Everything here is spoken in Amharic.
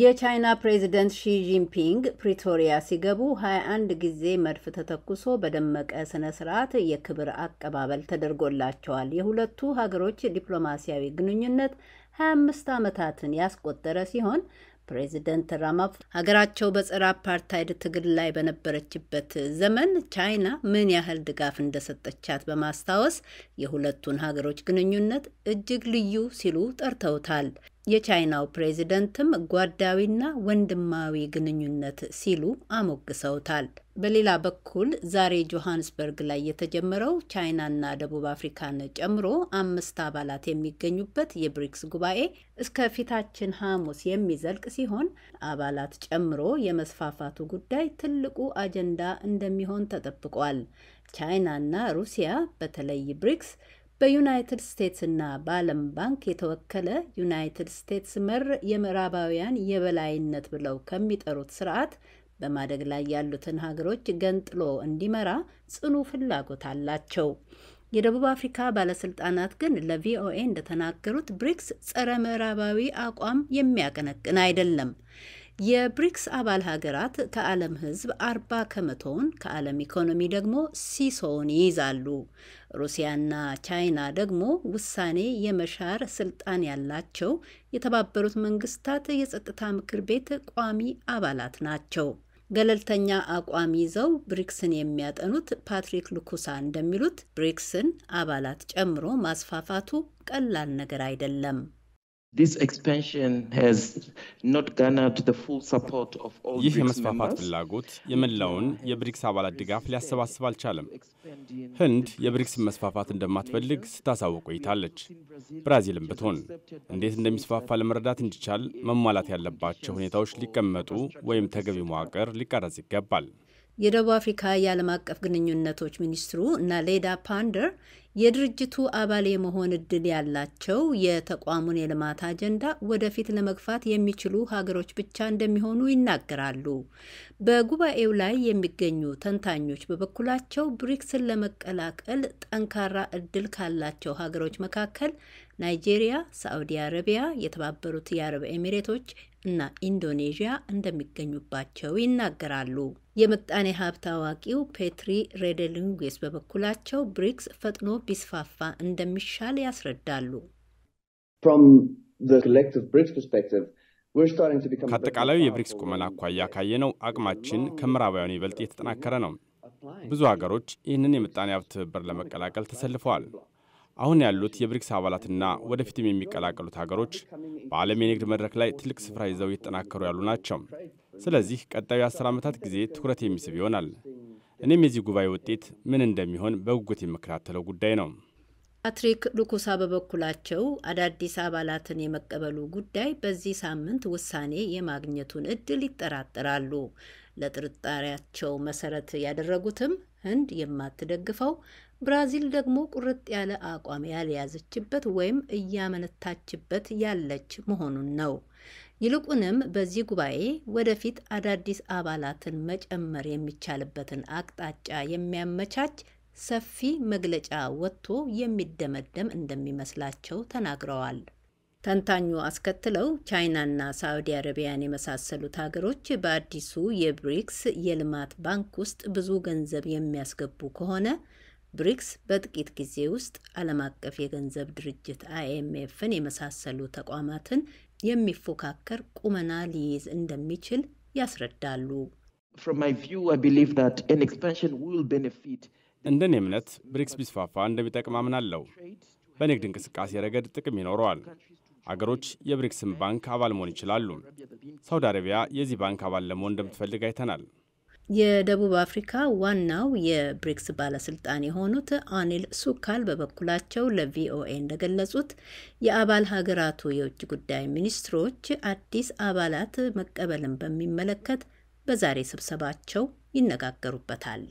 የቻይና ፕሬዚደንት ሺ ጂንፒንግ ፕሪቶሪያ ሲገቡ 21 ጊዜ መድፍ ተተኩሶ በደመቀ ስነ ስርዓት የክብር አቀባበል ተደርጎላቸዋል። የሁለቱ ሀገሮች ዲፕሎማሲያዊ ግንኙነት 25 ዓመታትን ያስቆጠረ ሲሆን ፕሬዚደንት ራማፎ ሀገራቸው በጸረ አፓርታይድ ትግል ላይ በነበረችበት ዘመን ቻይና ምን ያህል ድጋፍ እንደሰጠቻት በማስታወስ የሁለቱን ሀገሮች ግንኙነት እጅግ ልዩ ሲሉ ጠርተውታል። የቻይናው ፕሬዚደንትም ጓዳዊና ወንድማዊ ግንኙነት ሲሉ አሞግሰውታል። በሌላ በኩል ዛሬ ጆሃንስበርግ ላይ የተጀመረው ቻይናና ደቡብ አፍሪካን ጨምሮ አምስት አባላት የሚገኙበት የብሪክስ ጉባኤ እስከ ፊታችን ሐሙስ የሚዘልቅ ሲሆን አባላት ጨምሮ የመስፋፋቱ ጉዳይ ትልቁ አጀንዳ እንደሚሆን ተጠብቋል። ቻይናና ሩሲያ በተለይ ብሪክስ በዩናይትድ ስቴትስ እና በዓለም ባንክ የተወከለ ዩናይትድ ስቴትስ መር የምዕራባውያን የበላይነት ብለው ከሚጠሩት ስርዓት በማደግ ላይ ያሉትን ሀገሮች ገንጥሎ እንዲመራ ጽኑ ፍላጎት አላቸው። የደቡብ አፍሪካ ባለስልጣናት ግን ለቪኦኤ እንደተናገሩት ብሪክስ ጸረ ምዕራባዊ አቋም የሚያቀነቅን አይደለም። የብሪክስ አባል ሀገራት ከዓለም ሕዝብ አርባ ከመቶውን ከዓለም ኢኮኖሚ ደግሞ ሲሶውን ይይዛሉ። ሩሲያና ቻይና ደግሞ ውሳኔ የመሻር ስልጣን ያላቸው የተባበሩት መንግስታት የጸጥታ ምክር ቤት ቋሚ አባላት ናቸው። ገለልተኛ አቋም ይዘው ብሪክስን የሚያጠኑት ፓትሪክ ልኩሳ እንደሚሉት ብሪክስን አባላት ጨምሮ ማስፋፋቱ ቀላል ነገር አይደለም። ይህ የመስፋፋት ፍላጎት የመላውን የብሪክስ አባላት ድጋፍ ሊያሰባስብ አልቻለም። ህንድ የብሪክስ መስፋፋት እንደማትፈልግ ስታሳውቅ ቆይታለች። ብራዚልም ብትሆን እንዴት እንደሚስፋፋ ለመረዳት እንዲቻል መሟላት ያለባቸው ሁኔታዎች ሊቀመጡ ወይም ተገቢ መዋቅር ሊቀረጽ ይገባል። የደቡብ አፍሪካ የዓለም አቀፍ ግንኙነቶች ሚኒስትሩ ናሌዳ ፓንደር የድርጅቱ አባል የመሆን እድል ያላቸው የተቋሙን የልማት አጀንዳ ወደፊት ለመግፋት የሚችሉ ሀገሮች ብቻ እንደሚሆኑ ይናገራሉ። በጉባኤው ላይ የሚገኙ ተንታኞች በበኩላቸው ብሪክስን ለመቀላቀል ጠንካራ እድል ካላቸው ሀገሮች መካከል ናይጄሪያ፣ ሳዑዲ አረቢያ፣ የተባበሩት የአረብ ኤሚሬቶች፣ እና ኢንዶኔዥያ እንደሚገኙባቸው ይናገራሉ። የምጣኔ ሀብት አዋቂው ፔትሪ ሬደሊንጌስ በበኩላቸው ብሪክስ ፈጥኖ ቢስፋፋ እንደሚሻል ያስረዳሉ። ከአጠቃላዩ የብሪክስ ቁመና አኳያ ካየነው አቅማችን ከምዕራባውያኑ ይበልጥ የተጠናከረ ነው። ብዙ ሀገሮች ይህንን የምጣኔ ሀብት ትብብር ለመቀላቀል ተሰልፈዋል። አሁን ያሉት የብሪክስ አባላትና ወደፊትም የሚቀላቀሉት ሀገሮች በዓለም የንግድ መድረክ ላይ ትልቅ ስፍራ ይዘው እየተጠናከሩ ያሉ ናቸው። ስለዚህ ቀጣዩ የአስር ዓመታት ጊዜ ትኩረት የሚስብ ይሆናል። እኔም የዚህ ጉባኤ ውጤት ምን እንደሚሆን በጉጉት የምከታተለው ጉዳይ ነው። ፓትሪክ ሉኩሳ በበኩላቸው አዳዲስ አባላትን የመቀበሉ ጉዳይ በዚህ ሳምንት ውሳኔ የማግኘቱን እድል ይጠራጠራሉ። ለጥርጣሬያቸው መሰረት ያደረጉትም ህንድ የማትደግፈው ብራዚል ደግሞ ቁርጥ ያለ አቋም ያልያዘችበት ወይም እያመነታችበት ያለች መሆኑን ነው። ይልቁንም በዚህ ጉባኤ ወደፊት አዳዲስ አባላትን መጨመር የሚቻልበትን አቅጣጫ የሚያመቻች ሰፊ መግለጫ ወጥቶ የሚደመደም እንደሚመስላቸው ተናግረዋል። ተንታኙ አስከትለው ቻይናና ሳዑዲ አረቢያን የመሳሰሉት ሀገሮች በአዲሱ የብሪክስ የልማት ባንክ ውስጥ ብዙ ገንዘብ የሚያስገቡ ከሆነ ብሪክስ በጥቂት ጊዜ ውስጥ ዓለም አቀፍ የገንዘብ ድርጅት አይኤምኤፍን የመሳሰሉ ተቋማትን የሚፎካከር ቁመና ሊይዝ እንደሚችል ያስረዳሉ። እንደኔ እምነት ብሪክስ ቢስፋፋ እንደሚጠቅም አምናለሁ። በንግድ እንቅስቃሴ ረገድ ጥቅም ይኖረዋል። አገሮች የብሪክስን ባንክ አባል መሆን ይችላሉ። ሳውዲ አረቢያ የዚህ ባንክ አባል ለመሆን እንደምትፈልግ አይተናል። የደቡብ አፍሪካ ዋናው የብሪክስ ባለስልጣን የሆኑት አኒል ሱካል በበኩላቸው ለቪኦኤ እንደገለጹት የአባል ሀገራቱ የውጭ ጉዳይ ሚኒስትሮች አዲስ አባላት መቀበልን በሚመለከት በዛሬ ስብሰባቸው ይነጋገሩበታል።